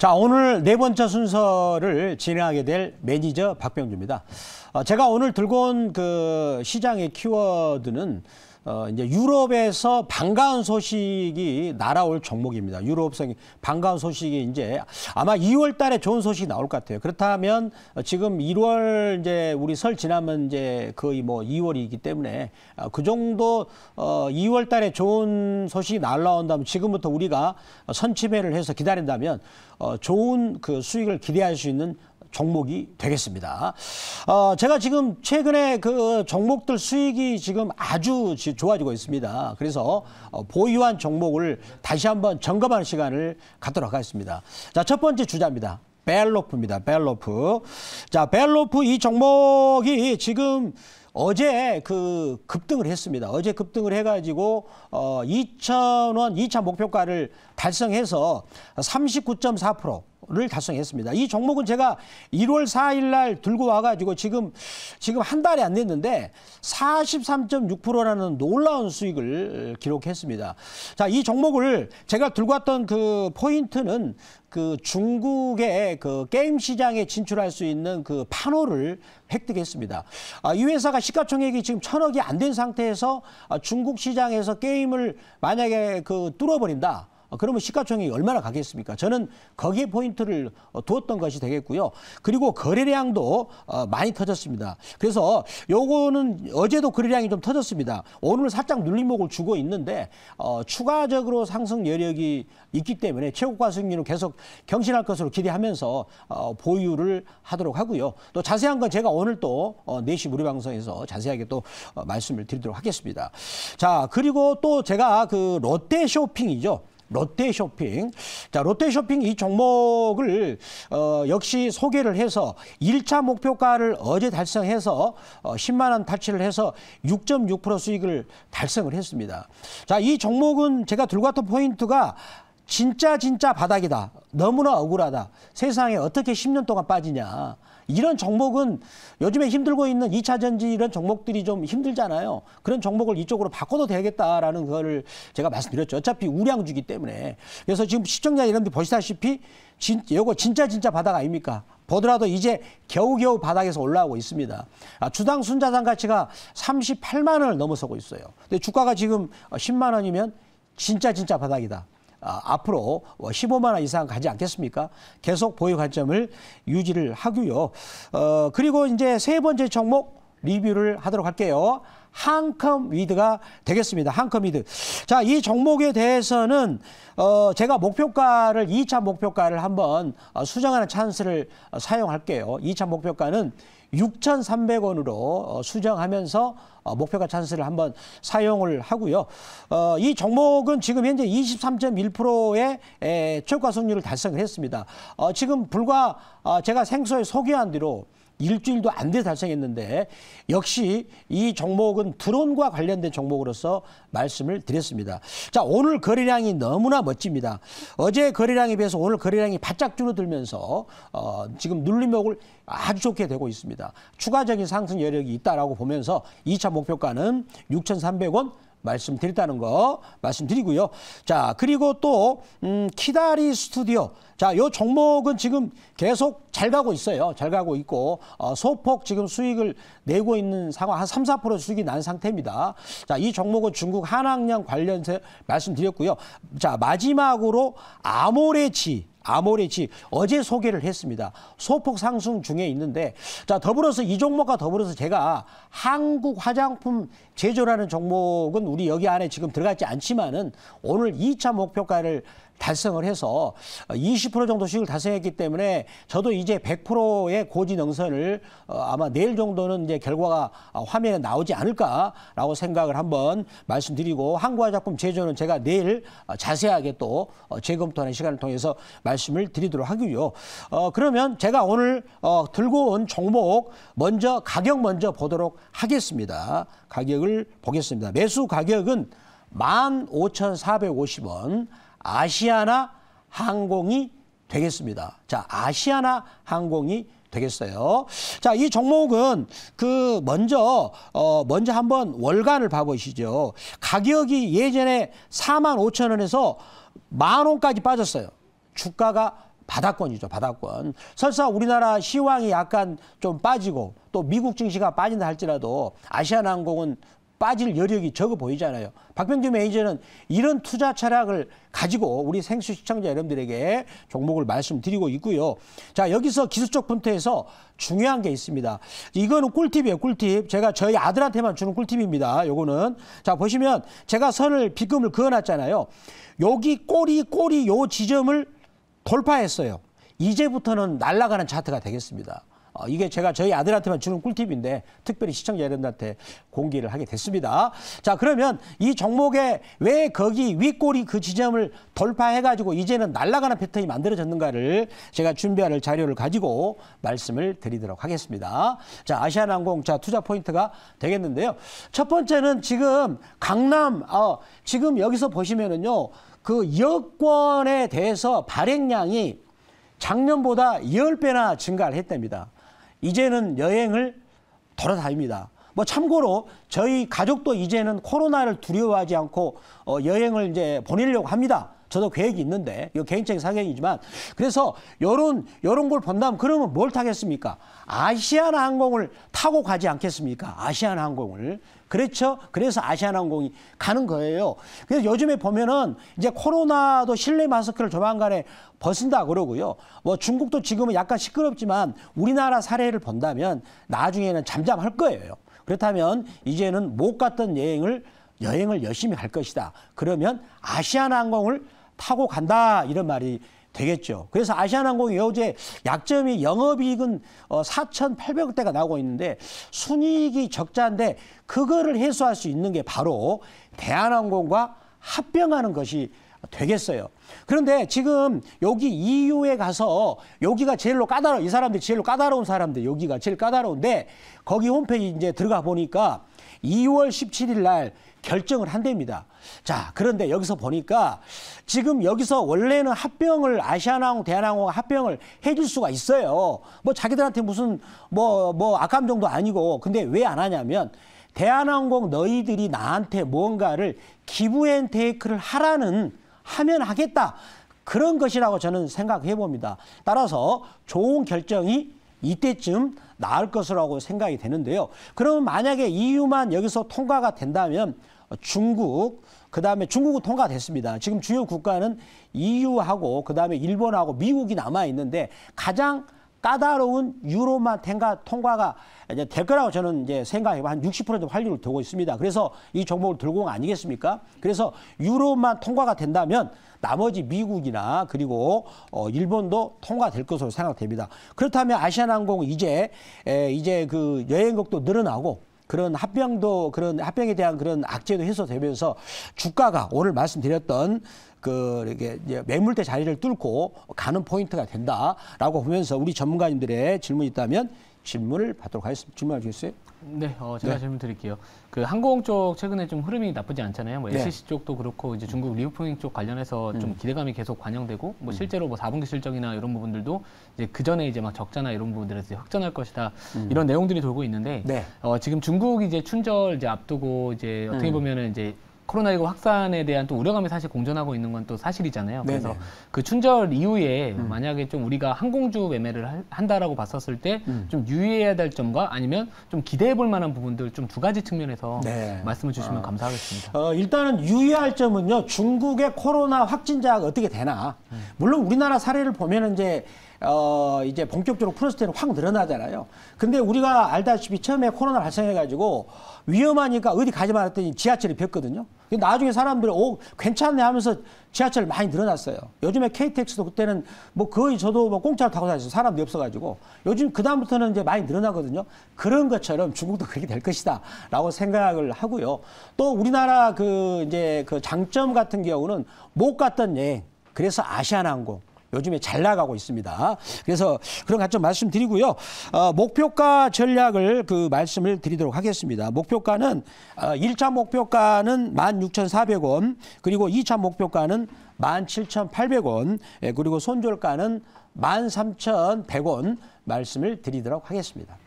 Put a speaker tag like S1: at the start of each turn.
S1: 자, 오늘 네 번째 순서를 진행하게 될 매니저 박병주입니다. 어, 제가 오늘 들고 온 그 시장의 키워드는 어, 이제 유럽에서 반가운 소식이 날아올 종목입니다. 유럽성이 반가운 소식이 이제 아마 2월 달에 좋은 소식이 나올 것 같아요. 그렇다면 지금 1월 이제 우리 설 지나면 이제 거의 뭐 2월이기 때문에 어, 그 정도 어, 2월 달에 좋은 소식이 날아온다면 지금부터 우리가 선치매를 해서 기다린다면 어, 좋은 그 수익을 기대할 수 있는 종목이 되겠습니다. 어, 제가 지금 최근에 그 종목들 수익이 지금 아주 좋아지고 있습니다. 그래서 어, 보유한 종목을 다시 한번 점검하는 시간을 갖도록 하겠습니다. 자, 첫 번째 주자입니다. 벨로프입니다. 벨로프. 자, 벨로프 이 종목이 지금 어제 그 급등을 했습니다. 어제 급등을 해가지고 어 2,000원, 2 0 목표가를 달성해서 39.4%. 를 달성했습니다. 이 종목은 제가 1월 4일 날 들고 와가지고 지금 지금 한 달이 안 됐는데 43.6%라는 놀라운 수익을 기록했습니다. 자, 이 종목을 제가 들고 왔던 그 포인트는 그 중국의 그 게임 시장에 진출할 수 있는 그 판호를 획득했습니다. 아, 이 회사가 시가총액이 지금 천억이 안 된 상태에서 아, 중국 시장에서 게임을 만약에 그 뚫어버린다. 어, 그러면 시가총액이 얼마나 가겠습니까? 저는 거기에 포인트를 어, 두었던 것이 되겠고요. 그리고 거래량도 어, 많이 터졌습니다. 그래서 요거는 어제도 거래량이 좀 터졌습니다. 오늘 살짝 눌림목을 주고 있는데 어, 추가적으로 상승 여력이 있기 때문에 최고가 승익률은 계속 경신할 것으로 기대하면서 어, 보유를 하도록 하고요. 또 자세한 건 제가 오늘 또 어, 4시 무료 방송에서 자세하게 또 어, 말씀을 드리도록 하겠습니다. 자, 그리고 또 제가 그 롯데 쇼핑이죠. 롯데쇼핑. 자, 롯데쇼핑 이 종목을 어, 역시 소개를 해서 1차 목표가를 어제 달성해서 어, 10만 원 탈취를 해서 6.6% 수익을 달성을 했습니다. 자, 이 종목은 제가 들고왔던 포인트가 진짜 진짜 바닥이다. 너무나 억울하다. 세상에 어떻게 10년 동안 빠지냐. 이런 종목은 요즘에 힘들고 있는 2차 전지 이런 종목들이 좀 힘들잖아요. 그런 종목을 이쪽으로 바꿔도 되겠다라는 거를 제가 말씀드렸죠. 어차피 우량주기 때문에. 그래서 지금 시청자 여러분들 보시다시피 진, 요거 진짜 진짜 바닥 아닙니까? 보더라도 이제 겨우겨우 바닥에서 올라오고 있습니다. 아, 주당 순자산 가치가 38만 원을 넘어서고 있어요. 근데 주가가 지금 10만 어, 원이면 진짜 진짜 바닥이다. 아, 앞으로 15만 뭐 원 이상 가지 않겠습니까? 계속 보유 관점을 유지를 하고요. 어, 그리고 이제 세 번째 종목 리뷰를 하도록 할게요. 한컴 위드가 되겠습니다. 한컴 위드. 자, 이 종목에 대해서는 어 제가 목표가를 2차 목표가를 한번 어, 수정하는 찬스를 어, 사용할게요. 2차 목표가는 6,300원으로 어, 수정하면서 어, 목표가 찬스를 한번 사용을 하고요. 어, 이 종목은 지금 현재 23.1%의 최가 수익률을 달성 했습니다. 지금 불과 제가 생소에 소개한 뒤로 일주일도 안 돼 달성했는데 역시 이 종목은 드론과 관련된 종목으로서 말씀을 드렸습니다. 자, 오늘 거래량이 너무나 멋집니다. 어제 거래량에 비해서 오늘 거래량이 바짝 줄어들면서 어, 지금 눌림목을 아주 좋게 되고 있습니다. 추가적인 상승 여력이 있다라고 보면서 2차 목표가는 6,300원 말씀드렸다는 거 말씀드리고요. 자, 그리고 또 음, 키다리 스튜디오. 자, 요 종목은 지금 계속 잘 가고 있어요. 잘 가고 있고 어, 소폭 지금 수익을 내고 있는 상황 한 3, 4% 수익이 난 상태입니다. 자, 이 종목은 중국 한학령 관련해 서 말씀드렸고요. 자, 마지막으로 아모레치 아모레치 어제 소개를 했습니다. 소폭 상승 중에 있는데 자 더불어서 이 종목과 더불어서 제가 한국 화장품 제조라는 종목은 우리 여기 안에 지금 들어가지 않지만은 오늘 2차 목표가를 달성을 해서 20% 정도씩을 달성했기 때문에 저도 이제 100%의 고지 능선을 어, 아마 내일 정도는 이제 결과가 어, 화면에 나오지 않을까라고 생각을 한번 말씀드리고 한과 작품 제조는 제가 내일 어, 자세하게 또 재검토하는 시간을 통해서 말씀을 드리도록 하고요. 그러면 제가 오늘 들고 온 종목 먼저 가격 먼저 보도록 하겠습니다. 가격을 보겠습니다. 매수 가격은 15,450원. 아시아나 항공이 되겠습니다. 자, 아시아나 항공이 되겠어요. 자, 이 종목은 그 먼저 어 먼저 한번 월간을 봐 보시죠. 가격이 예전에 4만 5천 원에서 만 원까지 빠졌어요. 주가가 바닥권이죠, 바닥권. 설사 우리나라 시황이 약간 좀 빠지고 또 미국 증시가 빠진다 할지라도 아시아나항공은 빠질 여력이 적어 보이잖아요. 박병주 매니저는 이런 투자 철학을 가지고 우리 생수 시청자 여러분들에게 종목을 말씀드리고 있고요. 자, 여기서 기술적 분태에서 중요한 게 있습니다. 이거는 꿀팁이에요, 꿀팁. 제가 저희 아들한테만 주는 꿀팁입니다. 요거는. 자, 보시면 제가 선을 빗금을 그어 놨잖아요. 여기 꼬리 꼬리 요 지점을 돌파했어요. 이제부터는 날아가는 차트가 되겠습니다. 어, 이게 제가 저희 아들한테만 주는 꿀팁인데 특별히 시청자 여러분한테 공개를 하게 됐습니다. 자 그러면 이 종목에 왜 거기 윗골이그 지점을 돌파해가지고 이제는 날아가는 패턴이 만들어졌는가를 제가 준비할 자료를 가지고 말씀을 드리도록 하겠습니다. 자 아시아나항공 자 투자 포인트가 되겠는데요. 첫 번째는 지금 강남 어, 지금 여기서 보시면은요 그 여권에 대해서 발행량이 작년보다 10배나 증가를 했답니다. 이제는 여행을 돌아다닙니다. 뭐 참고로 저희 가족도 이제는 코로나를 두려워하지 않고 어 여행을 이제 보내려고 합니다. 저도 계획이 있는데 이거 개인적인 사견이지만 그래서 요런요런걸 본다면 그러면 뭘 타겠습니까? 아시아나 항공을 타고 가지 않겠습니까? 아시아나 항공을 그렇죠. 그래서 아시아나항공이 가는 거예요. 그래서 요즘에 보면은 이제 코로나도 실내 마스크를 조만간에 벗은다 그러고요. 뭐 중국도 지금은 약간 시끄럽지만 우리나라 사례를 본다면 나중에는 잠잠할 거예요. 그렇다면 이제는 못 갔던 여행을 여행을 열심히 할 것이다. 그러면 아시아나항공을 타고 간다 이런 말이 되겠죠. 그래서 아시아항공이 어제 약점이 영업이익은 4,800억대가 어, 나오고 있는데 순이익이 적자인데 그거를 해소할 수 있는 게 바로 대한항공과 합병하는 것이 되겠어요. 그런데 지금 여기 EU에 가서 여기가 제일로 까다로운이 사람들이 제일로 까다로운 사람들. 여기가 제일 까다로운데 거기 홈페이지 이제 들어가 보니까 2월 17일 날 결정을 한답니다. 자, 그런데 여기서 보니까 지금 여기서 원래는 합병을 아시아나항공, 대한항공 합병을 해줄 수가 있어요. 뭐 자기들한테 무슨 뭐, 뭐 악감정도 아니고. 근데 왜 안 하냐면 대한항공 너희들이 나한테 뭔가를 기부 앤 테이크를 하라는 하면 하겠다. 그런 것이라고 저는 생각해 봅니다. 따라서 좋은 결정이 이때쯤 나을 것이라고 생각이 되는데요. 그러면 만약에 EU만 여기서 통과가 된다면 중국, 그 다음에 중국은 통과됐습니다. 지금 주요 국가는 EU하고 그 다음에 일본하고 미국이 남아 있는데 가장 까다로운 유로만 통과, 통과가 이제 될 거라고 저는 이제 생각해봐 한60% 정도 환율을 두고 있습니다. 그래서 이 종목을 들고 온 아니겠습니까? 그래서 유로만 통과가 된다면 나머지 미국이나 그리고 어, 일본도 통과될 것으로 생각됩니다. 그렇다면 아시아나항공 이제 에, 이제 그 여행객도 늘어나고 그런 합병도 그런 합병에 대한 그런 악재도 해소되면서 주가가 오늘 말씀드렸던 그 이렇게 매물대 자리를 뚫고 가는 포인트가 된다라고 보면서 우리 전문가님들의 질문이 있다면 질문을 받도록 하겠습니다. 질문해 주겠어요? 네, 어, 제가 네. 질문 드릴게요. 그 항공 쪽 최근에 좀 흐름이 나쁘지 않잖아요. 뭐 네. LCC 쪽도 그렇고 이제 중국 리우프닝 쪽 관련해서 음. 좀 기대감이 계속 반영되고 뭐 음. 실제로 뭐 4분기 실적이나 이런 부분들도 이제 그 전에 이제 막 적자나 이런 부분들에서 확전할 것이다 음. 이런 내용들이 돌고 있는데 네. 어, 지금 중국 이제 춘절 이제 앞두고 이제 어떻게 음. 보면은 이제 코로나19 확산에 대한 또 우려감이 사실 공존하고 있는 건 또 사실이잖아요. 그래서 네네. 그 춘절 이후에 음. 만약에 좀 우리가 항공주 매매를 한다라고 봤었을 때좀 음. 유의해야 될 점과 아니면 좀 기대해 볼 만한 부분들 좀 두 가지 측면에서 네. 말씀을 주시면 어. 감사하겠습니다. 어, 일단은 유의할 점은요. 중국의 코로나 확진자가 어떻게 되나. 음. 물론 우리나라 사례를 보면 이제 어, 이제 본격적으로 풀었스 때는 확 늘어나잖아요. 근데 우리가 알다시피 처음에 코로나 발생해가지고 위험하니까 어디 가지 말았더니 지하철이 폈거든요. 나중에 사람들이 오, 어, 괜찮네 하면서 지하철 많이 늘어났어요. 요즘에 KTX도 그때는 뭐 거의 저도 뭐공짜를 타고 다녔어요. 사람도 없어가지고. 요즘 그다음부터는 이제 많이 늘어나거든요. 그런 것처럼 중국도 그렇게 될 것이다. 라고 생각을 하고요. 또 우리나라 그 이제 그 장점 같은 경우는 못 갔던 여행. 그래서 아시아나항공. 요즘에 잘 나가고 있습니다. 그래서 그런 관점 말씀드리고요. 어, 목표가 전략을 그 말씀을 드리도록 하겠습니다. 목표가는 어, 1차 목표가는 16,400원, 그리고 2차 목표가는 17,800원, 예, 그리고 손절가는 13,100원 말씀을 드리도록 하겠습니다.